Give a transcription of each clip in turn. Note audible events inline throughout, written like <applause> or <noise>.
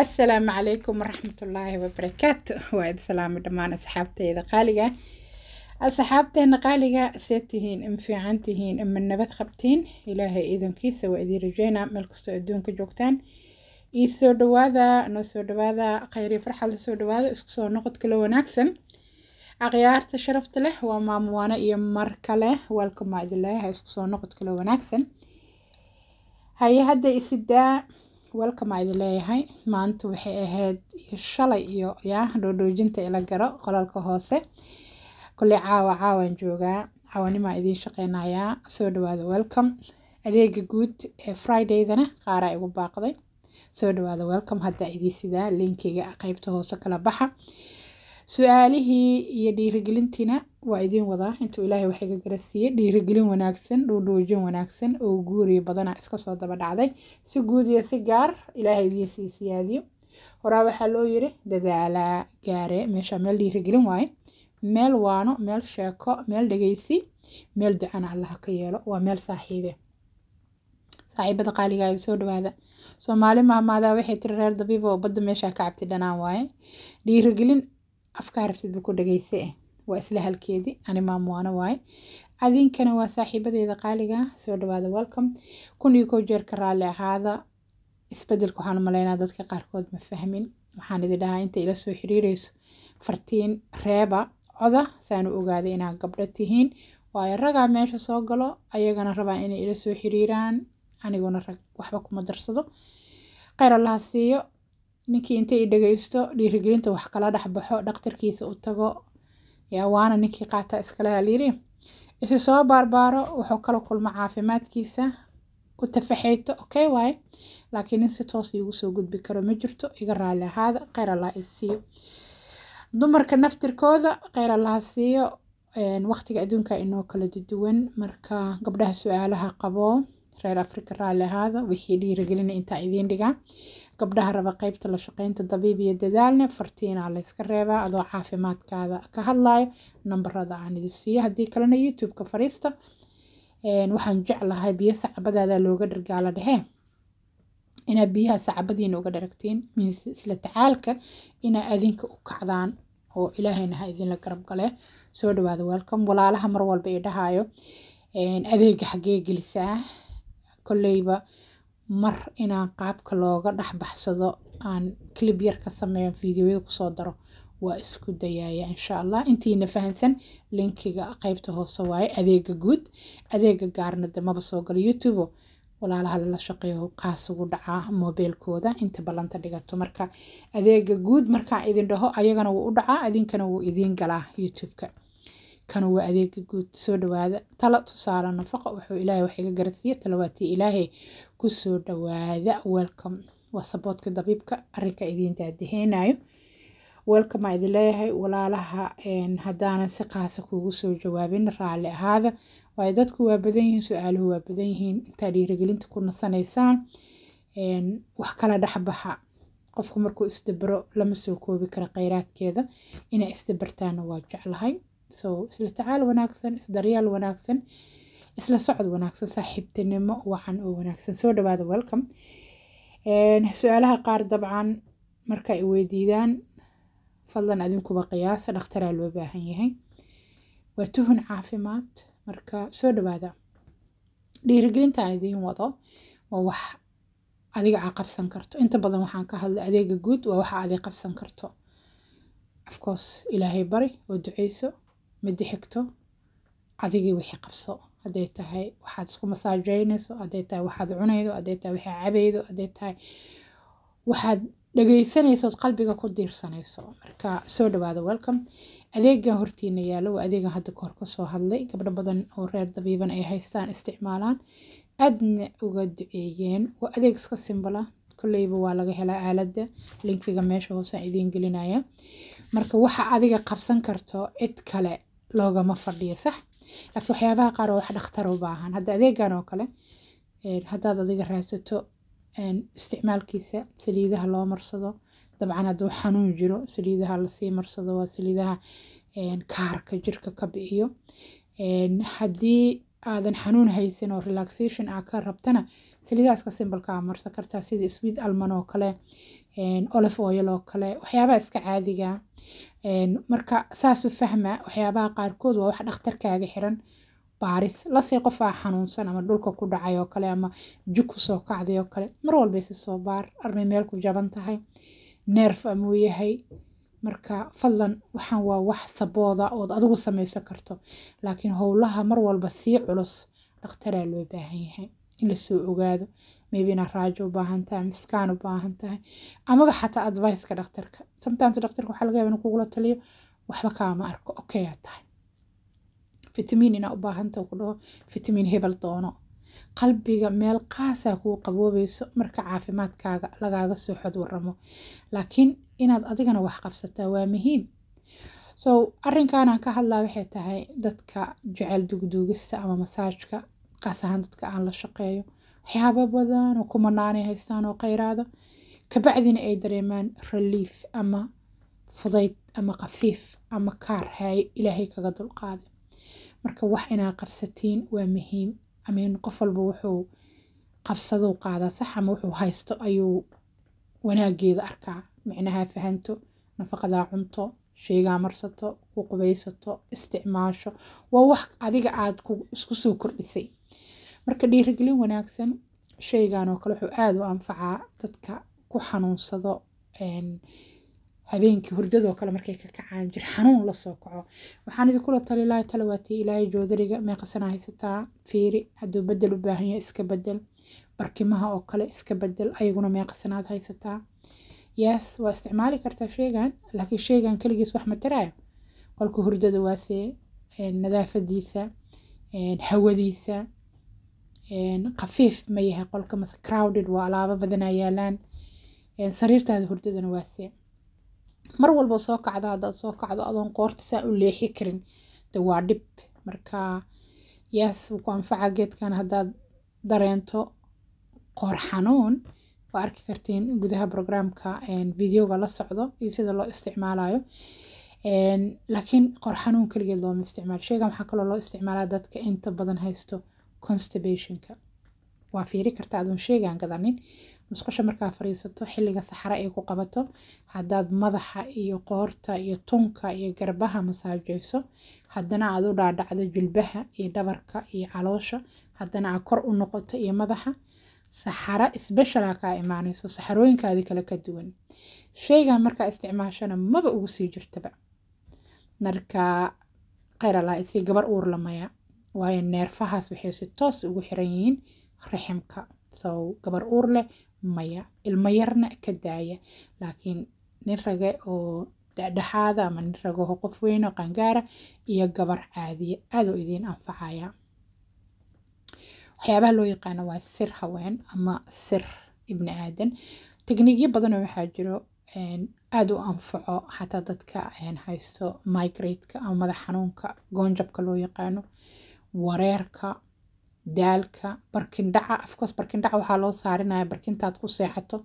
asalaamu calaykum waraxmat ullaahi wabarakaatu waa idi salaamay dhammaan asxaabteyda qaaliga asxaabteena qaaliga see tihiin ima fiican tihiin ama nabad qabtiin ilaahay iidankiisa waa idii rajeynaa meel kastoo adduunka joogtaan iisoo dhawaada noo soo dhawaada khayri farxad la soo dhawaada isku soo noqodkala wanaagsan akhyaarta sharafta leh waa maamuwaano iyo mar kale welcome maa idin leeyahay isku soo noqodkala wanaagsan haye hadda isidaa welcome idin leeyahay maanta waxay ahayd iyo shalay iyo ya dhoodhoojinta ila garo qolalka hoose kulley caawa caawaan joogaa caawanimaa idiin shaqeynayaa soo dhawaada welcome adeega guud ee fridaydana qaaraa igu baaqday soo dhawaada welcome haddaa idiin sidaa linkeyga qaybta hoose kala baxa su-aalihii iyo dhiirigelintiina waa idiin wadaa intuu ilaahay wax iga dhiirigelin wanaagsan dhuudhuujin wanaagsan oo guuriyo badana iska soo daba dhacday si guud iyo si gaar ilaahay idiin sii siyaadiyo horaa waxaa loo yiri dadaalaa gaare meesha meel dhiirigelin waaye meel waano meel sheeko meel dhegeysi meel ducana allaha ka yeelo waa meel saaxiibe saaxiibada qaaliga soo dhawaada soomaali mahmaadaa waxay tiri reer dabiib oo badda meesha ka cabti dhanaan waaye dhiirigelin afka rabtidba ku dhagayse eh waa isla halkeedii ani maamwaana waaye adinkana waa saaxiibadeeda qaaliga soo dhawaada welcome kun iyo kow jeerka raalli ahaada isbedelka waxaan malaynaa dadka qaarkood ma fahmin waxaan idin dhahaa inta ila soo xiriireyso fartiin reeba coda saan u ogaaday inaad gabdho tihiin waayo ragaa meesha soo galo ayagana rabaa inay ila soo xiriiraan aniguna rag waxba kuma darsado kheyr allaha siiyo ninkii inta i dhageysto dhiirigelinta wax kala dhexbaxo dhakhtarkiisa u tago yaa waana ninkii qaata iskaleha lyiri isi soo baarbaaro wuxuu kala kulmo caafimaadkiisa u tafaxayto okay waay laakiin nin si toos ah iigu soo gudbi karo ma jirto iga raali ahaada kheyr allah isiiyo dumarka naftirkooda kheyr allaha siiyo waqtiga adduunka inoo kala duwan marka gabdhaha su-aalaha qabo reer afrika raalli ahaada wixii dhiiragelina intaa idiin dhigaa gabdhaha raba qaybta la shaqaynta dabiib dadaalne fartiinaa la reebaa adoo caafimaadkaada ka hadlayo nambarada aan idin siiyo haddii kalena youtube-ka fariista waxaan jeclahay biyo sacbadaada looga dhargaala dhehee inaad biyaha sacbadiina uga dharagtiin miinse isla tacaalka inaa adinka u kacdaan oo ilaahayna ha idinla garab gale soo dhawaada welcome walaalaha mar walba i dhahaayo adeega xaggee gelisaa kolleyba mar inaan qaabka looga dhexbaxsado aan clib yar ka sameeyo videoyada kusoo daro waa isku dayaaya insha allah intiina fahamsan linkiga qaybta hoose waaye adeega guud adeega gaarna de soo galo youtube walaalaha lala shaqeeyo kaas ugu dhacaa moobeelkooda inta ballanta dhigato marka adeega guud markaan idin dhaho ayagana wuu u dhacaa idinkana wuu idiin galaa youtube-ka kana waa adeega guud soo dhawaada tala tusaale nafaqa wuxuu ilaahay wax iga garasiiya talawaatii ilaahay kusoo dhawaada welcome waa saboodka dabiibka arinka idiin daadaheenayo welcome idin leeyahay walaalaha haddaanan si qaasa kuugu soo jawaabin raalli ahaada waayo dadku waa badan yihiin su-aaluhu waa badan yihiin intaa dhiirigelinta ku nasanaysaan wax kala dhexbaxa qofku markuu isdabaro lama soo koobi karo kheyraadkeeda inay isdabartaana waa jeclahay so isla tacaal wanaagsan isdaryaal wanaagsan isla socod wanaagsan saaxiibtinimo wacan oo wanaagsan soo dhawaada welcome su-aalaha qaar dabcan marka ay weydiidaan fadlan adinkuba qiyaasa dhakhtaraa loo baahan yahay waa tuhun caafimaad marka soo dhawaada dhiirigelintaan idiin wado waa wax adiga aa qabsan karto inta badan waxaan ka hadlay adeega guud waa waxa adiga qabsan karto afcourse ilaahay bari oo duceyso midi xigto adigii wixii qabso haday tahay waxaad isku masaajeynayso haday tahay waxaad cunaydo haday tahay waxaa cabaydo haday tahay waxaad dhagaysanaysood qalbiga ku diirsanayso marka soo dhawaada welcome adeega hortiina yaalo waa adeega hadda kahor kasoo hadlay gabdho badan oo reer dabiiban ay haystaan isticmaalaan aadna uga duceeyeen waa adeeg iska simbala koleyba waa laga helaa aalada linkiga meesha hoosaan idiin gelinaya marka waxa adiga qabsan karto cid kale loogama fadhiyo sax laakiin waxyaabaha qaar oo wax dhakhtar u baahan hadda adeegan oo kale haddaad adiga raadsato isticmaalkiisa saliidaha loo marsado dabcan hadduu xanuun jiro saliidaha lasii marsado waa saliidaha kaarka jirka ka bixiyo haddii aadan xanuun haysan oo relaxation aa ka rabtana saliidahaas ka simbalkaa marsan kartaa sida sweet alman oo kale olive oil oo kale waxyaabaha iska caadiga marka saas fahma waxyaabaha qaarkood waa wax dhakhtarkaaga xiran baaris lasii qofaa xanuunsan ama dhulka ku dhacay oo kale ama jug kusoo kacday oo kale mar walba soo baar armay meel ku jaban tahay neerf amuu yahay marka fadlan waxaan waa wax sabooda ood adigu samaysan karto laakiin howlaha mar walba sii culus dhakhtaraa loo baahan yahay in lasoo ogaado meybina raajo u baahan tahay miskaan u baahan tahay amaga xataa adviceka dhaktarka sometimes dhakhtarka waxaa laga yaba inuu kugula taliyo waxba kaama arko okaya tahay fitamiin inaa u baahanta ku dhaho fitamiin hebel doono qalbiga meel qaasaa ah kuu qaboobayso marka caafimaadkaaga lagaaga soo xod waramo laakiin inaad adigana wax qabsataa waa muhiim so arrinkan ka hadlaa waxay tahay dadka jecel dugduugista ama masaajka qaas ahaan dadka aan la shaqeeyo waxyaaba badan oo kumanaanay haystaan oo kheyraada kabacdina ay dareemaan reliif ama fudayd ama khafiif ama kaar haaye ilaahay kaga dulqaada marka wax inaad qabsatiin waa muhiim amin qof walba wuxuu qabsadou qaadaa sax ama wuxuu haysto ayuu wanaageeda arkaa micnaha fahanto nafaqadaa cunto sheegaa marsato ku qubaysato isticmaasho waa wax adiga aad isku soo kordhisay marka dhiirigelin wanaagsan sheygan oo kale wuxuu aad u anfacaa dadka ku xanuunsado habeenkii hurdadoo kale markay ka kacaan jir xanuun lasoo kaco waxaan idi tali lahay talawaatii ilaahay joodariga meeqasana haysataa fiiri hadduu bedel u baahan iska bedel barkimaha oo kale iska bedel ayaguna meeqasanaad haysataa yaas waa isticmaali kartaa sheegan laakiin sheegan keligiis wax ma taraayo qolka hurdada waasee nadaafadiisa hawadiisa khafiif ma yahay qolka mase crowded waa alaabo badanaa yaalaan sariirtaada hurdadana waase mar walba soo kacdo haddaad soo kacdo adoon qoorta saa u leexi karin de waa dhib marka yaas wuu ku anfaca geedkan haddaad dareento qoor xanuun waa arki kartiin gudaha programka videoga la socdo iyo sida loo isticmaalayo laakiin qoor xanuun keligeed looma isticmaalo sheegan waxaa kaloo loo isticmaalaa dadka inta badan haysto constibationka waa fiiri karta adoon sheegaan gadanin musqusha markaa fariisato xilliga saxaro ay ku qabato hadaad madaxa iyo qoorta iyo tunka iyo garbaha masaajayso hadana aad u dhaadhacdo jilbaha iyo dhabarka iyo caloosha hadana aad kor u noqoto iyo madaxa saxaro sbeshala kaa imaanayso saxarooyinkaadi kale ka duwan sheygan markaa isticmaashana maba ugu sii jirtaba marka kheyr allah isii gabar uur waayo neerfahaas waxay si toos ugu xiran yihiin raximka so gabar uur leh maya ilmo yarna ka daaya laakiin nin rage oo dhexaada ama nin ragaho qof weyno qaangaara iyo gabar caadiya aada oo idiin anfacaya waxyaabaha loo yaqaano waa sir haween ama sir ibni aadan tekniikyo badanoo waxaa jiro aada u anfaco xataa dadka haysto migrate-ka ama madax xanuunka goonjabka loo yaqaano wareerka daalka barkindhaca afkoos barkindhaca waxaa loo saarinaya barkintaad ku seexato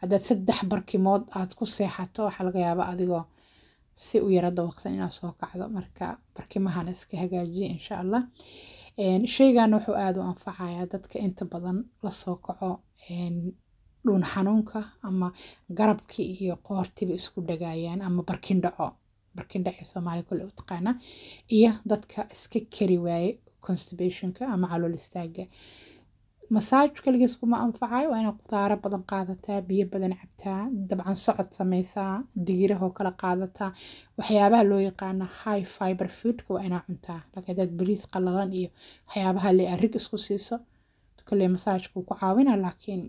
haddaad saddex barkimood aad ku seexato waxaa laga yaaba adigoo si u yara dawaqsan inaad soo kacdo marka barkimahan iska hagaajiya insha allah sheygana wuxuu aada u anfacayaa dadka inta badan lasoo kaco dhuun xanuunka ama garabkii iyo qoortiba isku dhagaayaan ama barkindhaco barkindhaci soomaali kole u iyo dadka iska kari waaye constibationka ama calool istaaga masaajka kaligiis kuma anfacayo waa inaad qudaaro badan qaadataa biyo badan cabtaa dabcan socod samaysaa digirahoo kala qaadataa waxyaabaha loo yaqaana high fiber foodka waa inaa cuntaa laakiin hadaad bariis qalalan iyo waxyaabaha le arig isku siiso kale masaajka ku caawina laakiin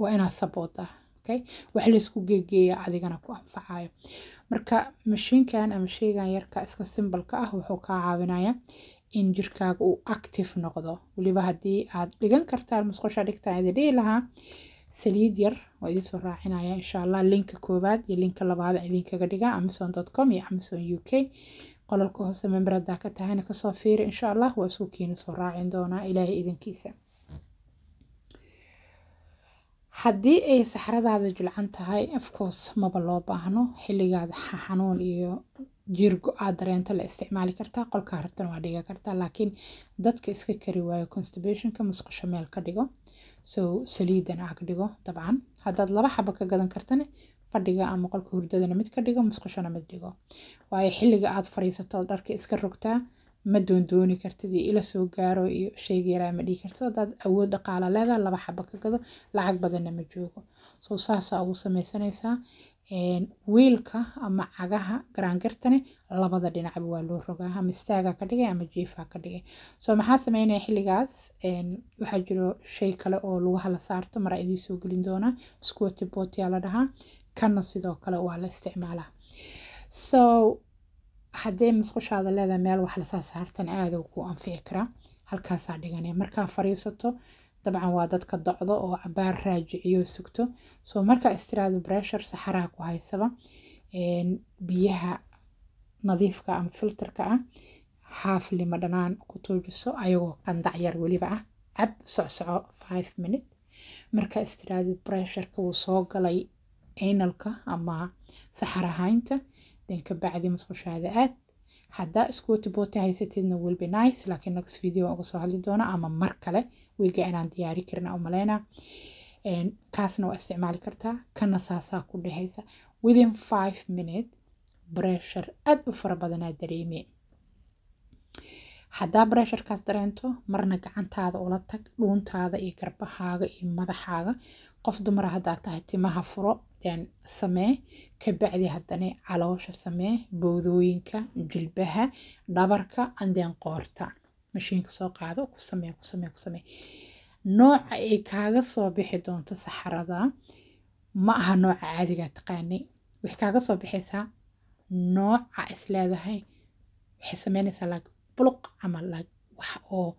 waa inaa saboota okay wax laysku geegeeya adigana ku anfacayo marka mashiinkan ama sheygan yarka iska simbalka ah wuxuu kaa caawinaya in jirkaaga uu active noqdo waliba haddii aad dhigan kartaan musqusha dhigtaan idi dhihi lahaa saliid yar waa idiin soo raacinaya insha allah linka koowaad iyo linka labaad idinkaga dhiga amazon com iyo amazon u k qololka hoose memberada ka tahayna kasoo fiiri insha allah waa isku kiina soo raacin doonaa ilaahay idinkiisa haddii ay saxradaada jilcan tahay afcourse maba loo baahno xilligaad xanuun iyo jiir aad a dareento la isticmaali kartaa qolkaa rabtana waa dhiga kartaa laakiin dadka iska kari waayo constibationka musqusha meel ka dhigo so saliidana ag dhigo dabcan haddaad laba xaba ka gadan kartana fadhiga ama qolka hurdadana mid ka dhigo musqushana mid dhigo waayo xilliga aad fariisato dharka iska rogtaa ma doondooni kartid iyo ila soo gaaro iyo sheyga yaraa ma dhihi kartid haddaad awood dhaqaala leedaha laba xaba ka gado lacag badanna ma joogo soo saasaa ugu samaysanaysaa wiilka ama cagaha garaangartani labada dhinacba waa loo rogaa ama istaaga ka dhigay ama jiifa ka dhigay soo maxaa sameynaya xilligaas waxaa jiro shay kale oo lagu hala saarto maraa idii soo gelin doonaa squati botia la dhahaa kana sidoo kale waa la isticmaalaa so haddee musqushaada leedahay meel wax lasaa saartan aada ku anfici karaa halkaasaa dhigane markaa fariisato dabcan waa dadka docdo oo cabaar raajiciyo sugto soo markaa istiraado breshur saxaraha ku haysaba biyaha nadiifka ah ama filterka ah xaaf dhanaan ku tuujiso ayagoo qandac yar weliba ah cab socsoco five minute marka istiraado bressurka wuu soo galay aynalka ama saxarahaynta den bacdi musqushaada aad hadaa scootiboti haysatidna wilbe nice laakiin next video aan uga soo hadli doono ama mar kale wiilga inaan diyaari karina u kaasna waa isticmaali kartaa kana saasaa ku dhehaysa within five minute breshar aad u fara badanaa dareeme haddaa bresharkaas dareento marna gacantaada ula tag dhuuntaada iyo garbahaaga iyo madaxaaga qof dumara haddaa tahay timaha furo samee kabacdi haddana caloosha samee bowdooyinka jilbaha dhabarka anden qoorta mashiinka soo qaado ku samee ku samee ku samee nooca ay kaaga soo bixi doonto saxarada ma aha nooca caadiga taqaanay waxay kaaga soo bixeysaa nooca isleedahay waxay sameynaysaa laag buluq camal laag wax oo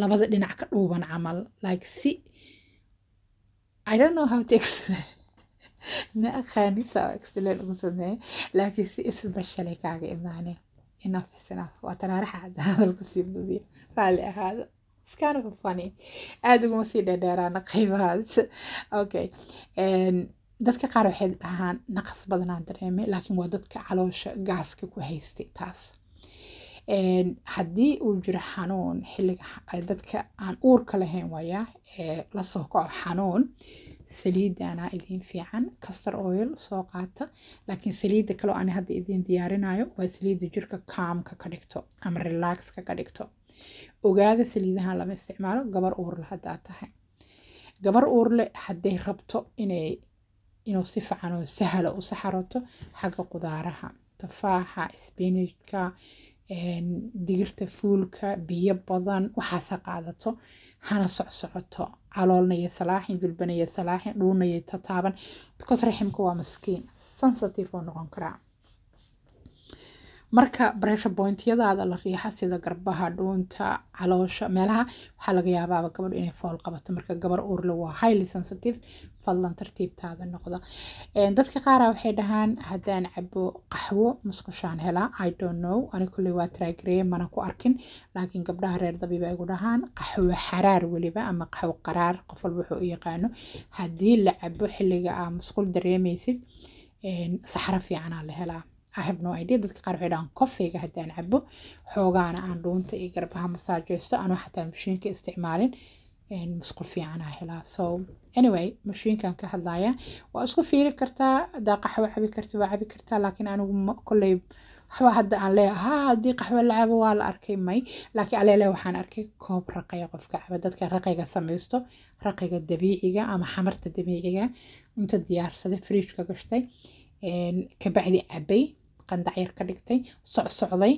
labada dhinac ka dhuuban camal laag si I don't know how to <laughs> explain ma aqaani saa excellent ugu sameeya laakiin si isbashalay kaaga imaaneen inafisinaas waa taraaraxa hadda <laughs> hadalku sii budiya raalli ahaado kind of funny aada uguma sii dheerdheeraana qaybahaas okay ehm, dadka qaar waxay dhahaan naqas badanaan dareemay laakiin waa dadka caloosha gaaska ku haystay taas ehm, haddii uu jiro xanuun xilliga dadka aan uurka lahayn waya ee lasoo kaco xanuun saliida anaa idiin fiican castor oil soo qaata laakiin saliida kaleo aan hadda idin diyaarinayo waa saliida jirka kaamka ka dhigto ama relaxka ka dhigto ogaada saliidahan lama isticmaalo gabar uurle haddaa tahay gabar uurle hadday rabto inay inuu si fiican oo sahla u saxarato xagga qudaaraha tafaaxa sbinajka digirta fuulka biyo badan waxaasa qaadato hana soc socoto caloolnaya salaaxin dulbanaya salaaxin dhuunaya tataaban because raximka waa maskiin sensitive oo noqon karaa marka pressure point la riixa sida garbaha dhuunta caloosha meelaha waxaa laga yaabaaba gabadhu inay fool qabato marka gabar uurle waa highly sensitive fadlan tartiibtaada noqda dadka qaara waxay dhahaan haddaan cabo qaxwo musqushaan helaa i don't know ani kulley waa traagreye mana ku arkin laakiin gabdhaha reer dabiiba ah igu dhahaan qaxwo xaraar weliba ama qaxwo qaraar qof wuxuu u yaqaano haddii la cabo xilliga aa musqul dareemaysid saxro fiicanaa la helaa I have no idea dadka qaar waxay dhahaan kofeega haddaan cabo xoogaana aan dhuunta iyo garbaha masaajeysto anoo xataa mashiinka isticmaalin masqul fiican aan so anyway mashiinkan ka hadlaya waa isku fiiri kartaa haddaa qaxwo cabi karta waa cabi kartaa laakiin anigu kolley waxba hadda aan leeya haa haddii qaxwo la cabo waa la arkay may laakiin aleele waxaan arkay koob raqaya qofka caba dadka raqayga samaysto raqayga dabiiciga ama xamarta dabiiciga inta diyaarsaday friijka gashtay kabacdi cabay qandacyar ka dhigtay socsocday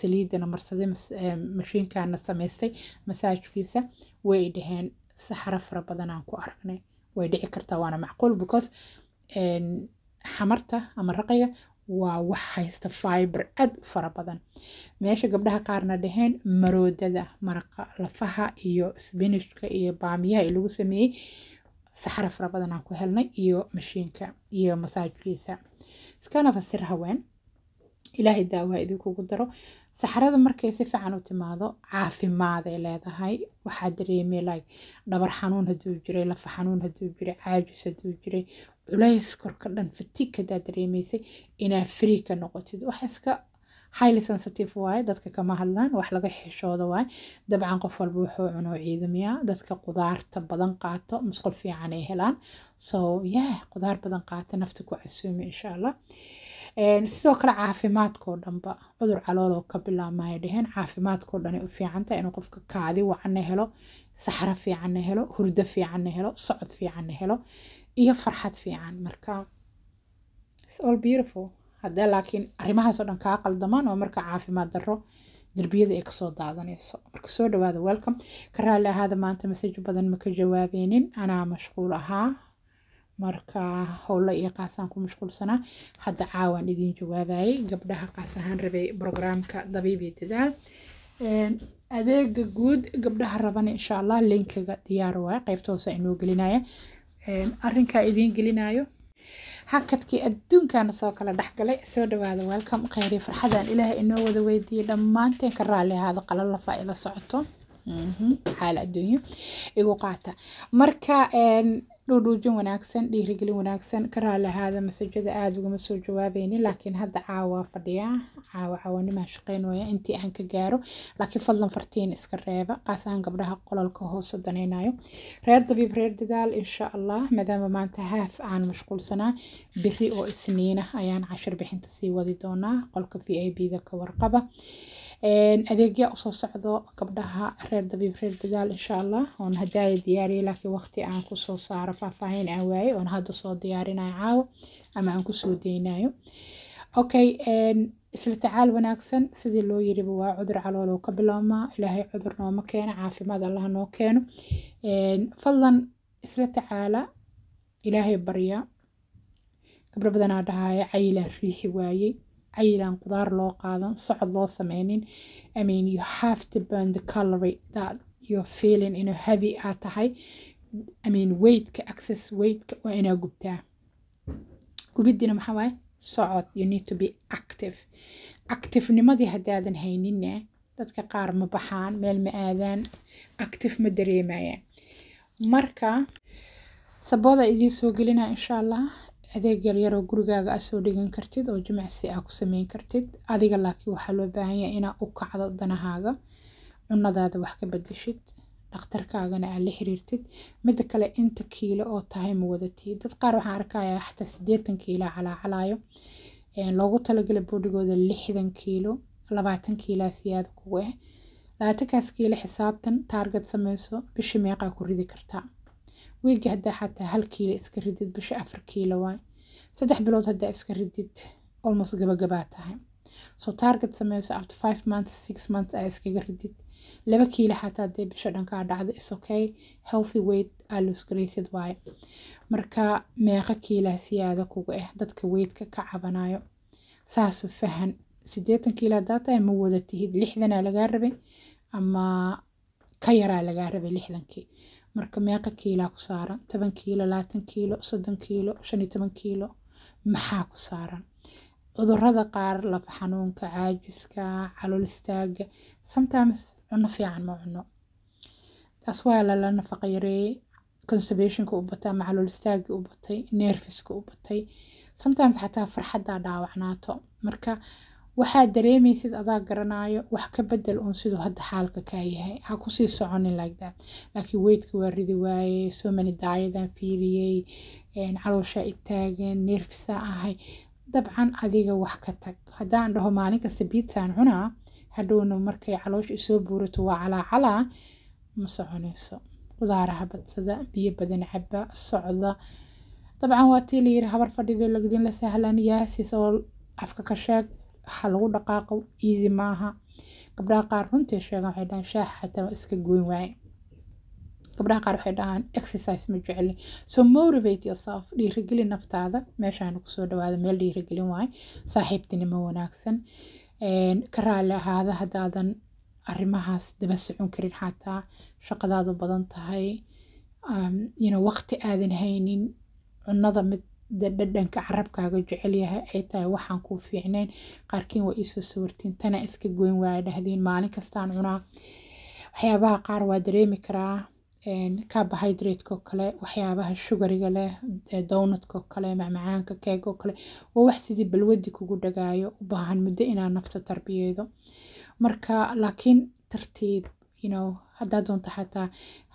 saliidana marsaday eh, mashiinkaana samaystay masaajkiisa way dhaheen saxaro fara badanaan ku aragnay way dhici kartaa waana macquul because xamarta ama raqaga waa wax haysta fiber aad u fara badan meesha gabdhaha qaarna dhaheen maroodada maraqa lafaha iyo sbinishka iyo baamiyaha ee lagu sameeyey saxaro fara badanaan ku helnay iyo mashiinka iyo masaajkiisa skanafasir haween ilaahay daawaa idinkugu daro saxarada markay si fiican u timaado caafimaaday leedahay waxaa dareemay like dhabar xanuun haduu jiray lafa xanuun haduu jiray caajis haduu jiray culays korka dhan fatiig hadaa dareemaysay inaa friika ka noqotid wax iska highly sensitive waaye dadka kama hadlaan wax laga xishooda waay dabcan qof walba wuxuu cuno ciidamiyaa dadka qudaarta badan qaato musqul fiican ay helaan so yeah qudaar badan qaata nafta ku casuumi insha allah sidoo kale caafimaadkao dhanba cudur calooloo ka bilaabmaya dheheen caafimaadkao dhan u fiicanta inuu qofka kaadi wacanna helo saxro fiicanna helo hurdo fiicanna helo socod fiicanna helo iyo farxad fiican marka haddee laakiin arrimahaasoo dhan kaa qaldamaan oo marka caafimaad darro derbiyada ay kasoo daadanayso marka soo dhawaada welcome ka raalli ahaada maanta masaj badan ma ka jawaabeynin anaa mashquul ahaa marka howlo iyo qaasaan ku mashquulsanaa hadda caawaan idiin jawaabayay gabdhaha qaas ahaan rabay brograamka dabiibi dadaal adeega guud gabdhaha rabana insha allah linkaga diyaar waay ah, qaybta hoose inoo gelinaya arrinkaa idiin gelinayo hakadkii adduunkaana soo kala dhexgalay soo dhawaada welcom kheyri farxadaan ilaaha inoo wada weydiiyey dhammaanteen ka raali ahaada qala lafa ila socoto mhm, xaala adduunyo igu qaata marka dhuudhuujin wanaagsan dhiirigelin wanaagsan ka raali ahaada masajada aada ugama soo jawaabaynin laakiin hadda caawa fadhiya caawa caawanimaa shaqayn shaqeynaya intii aan ka gaaro laakiin fadlan fartiin iska reeba qaas aan gabdhaha qolalka hoosa danaynayo reer dabiib reer dadaal insha allah maadaama maanta haaf aan mashquulsanaa biri oo isniina ayaan cashir bixinta sii wadi doonaa qolka v i b da ka warqaba adeegyaa usoo socdo gabdhaha reer dabiib reer dadaal insha allah oon hadaaya diyaariya laakiin waqti aan kusoo saaro faahfaahin aan waaye oon hadda soo diyaarinayo caawa ama aan kusoo deynayo okay isla tacaal wanaagsan sidii loo yiriba waa cudur calool oo ka bilaabmaa ilaahay cudur nooma keeno caafimaad allah noo keeno fadlan isla tacaala ilaahay barya gabdho badanaa dhahaya cayilaa riixi waayey aylan qudaar loo qaadan socod loo sameynin i mean you have to burn the calorie that you're feeling inuu heavy aa tahay i mean weightka access weightka waa inaa gubtaa gubiddina maxaa waaye socod you need to be active activenimmadii haddaadan hayninna dadka qaar ma baxaan meel ma aadaan active ma dareemayaan marka saboda idiin soo gelinaa insha allah adeeg yaryaroo gurigaaga aad soo dhigan kartid oo jimicsi aad ku sameyn kartid adiga laakiin waxaa loo baahan yahay inaad u kacdo danahaaga cunadaada wax ka bedeshid dhakhtarkaagana aad la xiriirtid midda kale inta kiilo oo tahay ma dad qaar waxaan arkayaa xataa siddeetan kiilo calaacalaayo loogu talagalay boodhigooda lixdan kiilo labaatan kiilaa siyaada kugu ah eh. labaatankaas kiilo xisaabtan taargad sameyso bisha meeqaa ku ridi kartaa wiilga hadaa xataa hal kiilo iska ridid bisha afar kiilo waay saddex bilood hadaa iska ridid almost gabagabaa tahay soo taarget sameyso after five months six months aa iskaga ridid laba kiilo xataa dee bisho dhankaa dhacdo is okay healthy weight aa loos garaysid marka meeqa kiilaa siyaada kuga ah eh, dadka weytka ka cabanayo saasu fahan siddeetan kiilo haddaa tahay ma wada tihid lixdanaa lagaa rabay ama ka yaraa lagaa rabay lixdankii marka meeqa kiilaa ku saaran toban kiilo labaatan kiilo soddon kiilo shan iyo toban kiilo maxaa ku saaran cudurada qaar lafa xanuunka caajiska calool istaaga sometimes cuno fiican ma cuno taas waa lala nafaqa yareeyey conservationka u batay ama calool istaagi u batay nerviska u batay sometimes xataa farxaddaa dhaawacnaato marka waxaa dareemaysid adaa garanaayo wax ka bedel uun siduu hadda xaalka kaa yahay ha kusii soconin lagdaan laakiin weydka waa ridi waayey soo many daayadaan fiiriyey calooshaa itaagan neerfisaa ahay dabcan adiga wax ka tag haddaan dhaho maalin kasta biitsaan cunaa hadhowna markay caloosha isoo buurato waa calaa ma soconayso qudaaraha badsada biyo badan caba socda dabcan waa tii layiri habar fadhida lagdinla sahlan yaasis oo afka ka sheeg waxa lagu dhaqaaqo easy maaha gabdhaha qaar runtii sheegan waxay dhahaan shaaxa xataa iska goyn waaye gabdhaha qaar waxay dhahaan exercise ma jecli so motivate yourself dhiirigeli naftaada meeshaana kusoo dhawaada meel dhiirigelin waaye saaxiibtinimo wanaagsan ka raali ahaada haddaadan arrimahaas daba socon karin xataa shaqadaadu badan tahay waqti aadan haynin cunada mid dee dhadhanka carabkaaga jecelyahay ay tahay waxaan ku fiicnayn qaarkiin waa iisoo sawirtiin tana iska goyn waa dhahdeen maalin kastaan cunaa waxyaabaha qaar waa dareemi karaa carbohydrateoo kale waxyaabaha shugariga leh downadkoo kale macmacaanka keegoo kale waa wax sidii balwadii kugu dhagaayo u baahan muddo inaad nafta tarbiyeedo marka laakiin tartiib you hadaa doonto xataa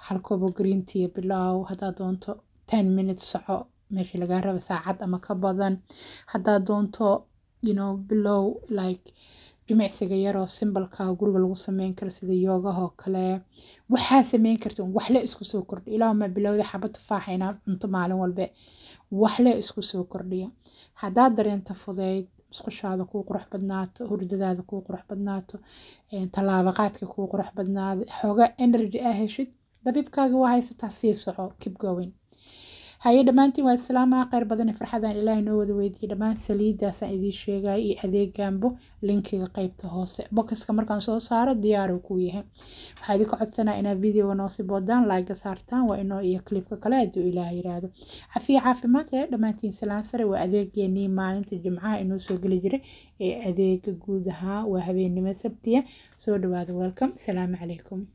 halkoobo green tea bilaaw hadaa doonto ten minutes soco meeshii lagaa raba saacad ama ka badan haddaad doonto you bilow like jimicsiga yaroo simbalka guriga lagu sameyn karo sida yoogahoo kale waxaa sameyn karta waxle isku soo kordhiya ilaahuma bilowda xaba tufaaxa inaad cunto maalin walbe waxle isku soo kordhiya haddaad dareenta fudeyd musqushaada kuu qurux badnaato hurdadaada kuu qurux badnaato tallaabaqaadka kuu qurux badnaada xooga energy aa ah heshid dabiibkaaga waa haysataa sii soco kibgowin haye dhammaantiin waad salaamaa kheyr badane farxadan ilaahay noo wada weydiiyey dhammaan saliidaasaan idiin sheegaya iyo adeegaanbo linkiga qaybta hoose bokiska markaan soo saaro diyaaruu kuu yahay waxaa idinka codsanaa inaad videoga noo sii boodaan laagga saartaan waa inoo iyo clipka kale hadduu ilaah yiraahdo cafiya caafimaad ee dhammaantiin salaan sare waa adeegeennii maalinta jimcaha inoo soo geli jiray ee adeega guud ahaa waa habeennimo sabtiya soo dhawaada welcome salaamu calaykum